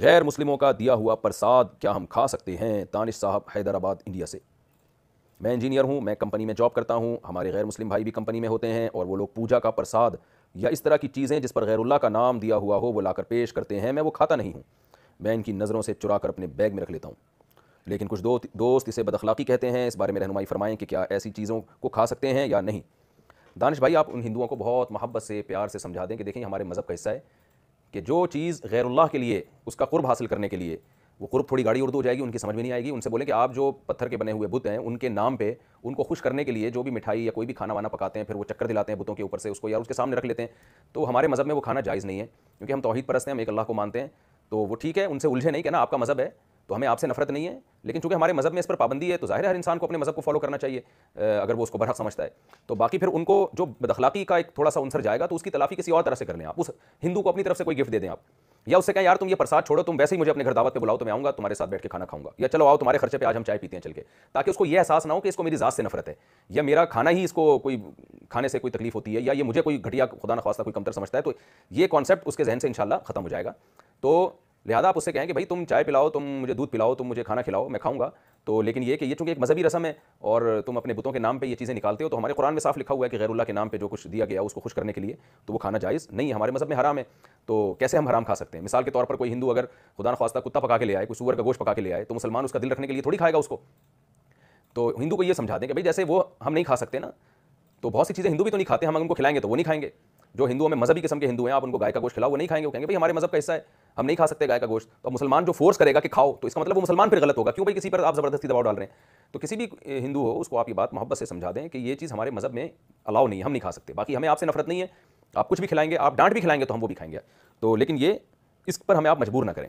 गैर मुस्लिमों का दिया हुआ प्रसाद क्या हम खा सकते हैं दानिश साहब हैदराबाद इंडिया से मैं इंजीनियर हूँ मैं कंपनी में जॉब करता हूँ हमारे गैर मुस्लिम भाई भी कंपनी में होते हैं और वो लोग पूजा का प्रसाद या इस तरह की चीज़ें जिस पर गैरुल्ला का नाम दिया हुआ हो वो लाकर पेश करते हैं मैं वो खाता नहीं हूँ मैं इनकी नज़रों से चुरा कर अपने बैग में रख लेता हूँ लेकिन कुछ दो दोस्त इसे बदखलाकी कहते हैं इस बारे में रहनुमाई फरमाएँ कि क्या ऐसी चीज़ों को खा सकते हैं या नहीं दानिश भाई आप उन हिंदुओं को बहुत मोहब्बत से प्यार से समझा दें कि देखें हमारे मज़हब का हिस्सा है कि जो चीज़ गैरुल्लाह के लिए उसका कुर्ब हासिल करने के लिए वो कुर्ब थोड़ी गाड़ी उर्दू हो जाएगी उनकी समझ में नहीं आएगी उनसे बोले कि आप जो पत्थर के बने हुए बुत हैं उनके नाम पे उनको खुश करने के लिए जो भी मिठाई या कोई भी खाना वाना पकाते हैं फिर वो चक्कर दिलाते हैं बुतों के ऊपर से उसको या उसके सामने रख लेते हैं तो हमारे मज़हब में वो खाना जायज़ नहीं है क्योंकि हम तोहहीद परस्त हैं हम एक अल्लाह को मानते हैं तो वो ठीक है उनसे उलझे नहीं कहना आपका मज़हब है तो हमें आपसे नफरत नहीं है लेकिन चूंकि हमारे मज़हब में इस पर पाबंदी है तो जाहिर हर इंसान को अपने मज़हब को फॉलो करना चाहिए अगर वो उसको बरहक समझता है तो बाकी फिर उनको जो बदखलाकी का एक थोड़ा सा उनसर जाएगा तो उसकी तलाफी किसी और तरह से कर लें आप उस हिंदू को अपनी तरफ से कोई गिफ्ट दे दें आप या उससे कहें यार तुम ये प्रसाद छोड़ो तुम वैसे ही मुझे अपने घर दावत पे बुलाओ तो मैं आऊँगा तुम्हारे साथ बैठ के खाना खाऊंगा या चलो आओ तुम्हारे खर्चे पे आज हम चाय पीते हैं चल के ताकि उसको ये एहसास ना हो कि इसको मेरी ज़ात से नफरत है या मेरा खाना ही इसको कोई खाने से कोई तकलीफ होती है या ये मुझे कोई घटिया खुदा खास्ता कोई कमतर समझता है तो ये कॉन्सेप्ट उसके जहन से इनशाला खत्म हो जाएगा तो लिहाजा आप उससे कहें कि भाई तुम चाय पिलाओ तुम मुझे दूध पिलाओ तुम मुझे खाना खिलाओ मैं खाऊंगा तो लेकिन ये कि ये चूंकि एक मजहबी रसम है और तुम अपने बुतों के नाम पे ये चीज़ें निकालते हो तो हमारे कुरान में साफ लिखा हुआ है कि गैरुल्ला के नाम पे जो कुछ दिया गया उसको खुश करने के लिए तो वो खाना जायज़ नहीं हमारे मज़हब में हराम है तो कैसे हम हराम खा सकते हैं मिसाल के तौर पर कोई हिंदू अगर खुदा खास्ता कुत्ता पका के ले आए कोई सूअर का गोश्त पका के ले आए तो मुसलमान उसका दिल रखने के लिए थोड़ी खाएगा उसको तो हिंदू को ये समझा दें कि भाई जैसे वो हम नहीं खा सकते ना तो बहुत सी चीज़ें हिंदू भी तो नहीं खाते हम उनको खिलाएंगे तो वो नहीं खाएंगे जो हिंदुओं में मजहबी किस्म के हिंदू हैं आप उनको गाय का गोश्त खिलाओ वो नहीं खाएंगे वो कहेंगे भाई हमारे मजहब का हिस्सा है हम नहीं खा सकते गाय का गोश्त तो मुसलमान जो फोर्स करेगा कि खाओ तो इसका मतलब वो मुसलमान फिर गलत होगा क्यों भाई किसी पर आप ज़बरदस्ती दबाव डाल रहे हैं तो किसी भी हिंदू हो उसको आप ये बात मोहब्बत से समझा दें कि ये चीज़ हमारे मजहब में अलाउ नहीं है हम नहीं खा सकते बाकी हमें आपसे नफरत नहीं है आप कुछ भी खिलाएंगे आप डांट भी खिलाएंगे तो हम वो भी खाएंगे तो लेकिन ये इस पर हमें आप मजबूर ना करें